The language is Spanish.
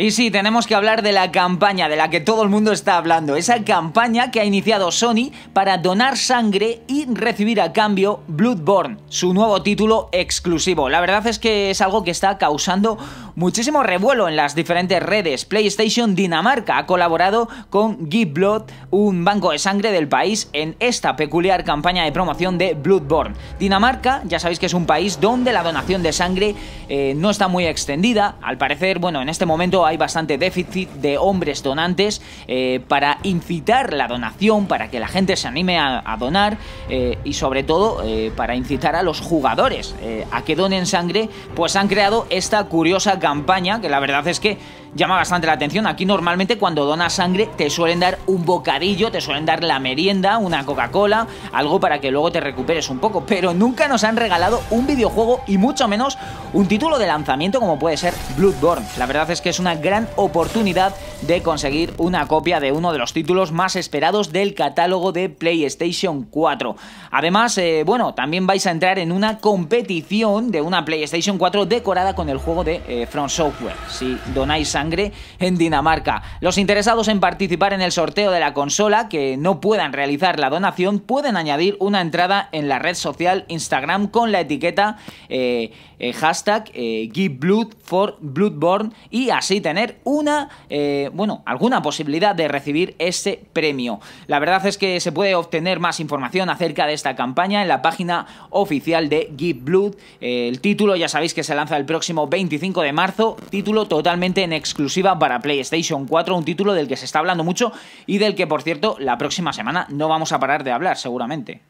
Y sí, tenemos que hablar de la campaña de la que todo el mundo está hablando. Esa campaña que ha iniciado Sony para donar sangre y recibir a cambio Bloodborne, su nuevo título exclusivo. La verdad es que es algo que está causando muchísimo revuelo en las diferentes redes. PlayStation Dinamarca ha colaborado con Give un banco de sangre del país, en esta peculiar campaña de promoción de Bloodborne. Dinamarca, ya sabéis que es un país donde la donación de sangre eh, no está muy extendida. Al parecer, bueno, en este momento hay bastante déficit de hombres donantes eh, para incitar la donación, para que la gente se anime a, donar eh, y sobre todo para incitar a los jugadores a que donen sangre, pues han creado esta curiosa campaña campaña, que la verdad es que llama bastante la atención. Aquí normalmente cuando donas sangre te suelen dar un bocadillo, te suelen dar la merienda, una Coca-Cola, algo para que luego te recuperes un poco. Pero nunca nos han regalado un videojuego y mucho menos un título de lanzamiento como puede ser Bloodborne. La verdad es que es una gran oportunidad de conseguir una copia de uno de los títulos más esperados del catálogo de PlayStation 4. Además, eh, bueno, también vais a entrar en una competición de una PlayStation 4 decorada con el juego de eh, From Software. Si donáis en Dinamarca. Los interesados en participar en el sorteo de la consola, que no puedan realizar la donación, pueden añadir una entrada en la red social Instagram con la etiqueta eh, eh, hashtag eh, y así tener una, bueno, alguna posibilidad de recibir ese premio. La verdad es que se puede obtener más información acerca de esta campaña en la página oficial de GiveBlood. el título ya sabéis que se lanza el próximo 25 de marzo, título totalmente en exclusiva para PlayStation 4, un título del que se está hablando mucho y del que, por cierto, la próxima semana no vamos a parar de hablar, seguramente.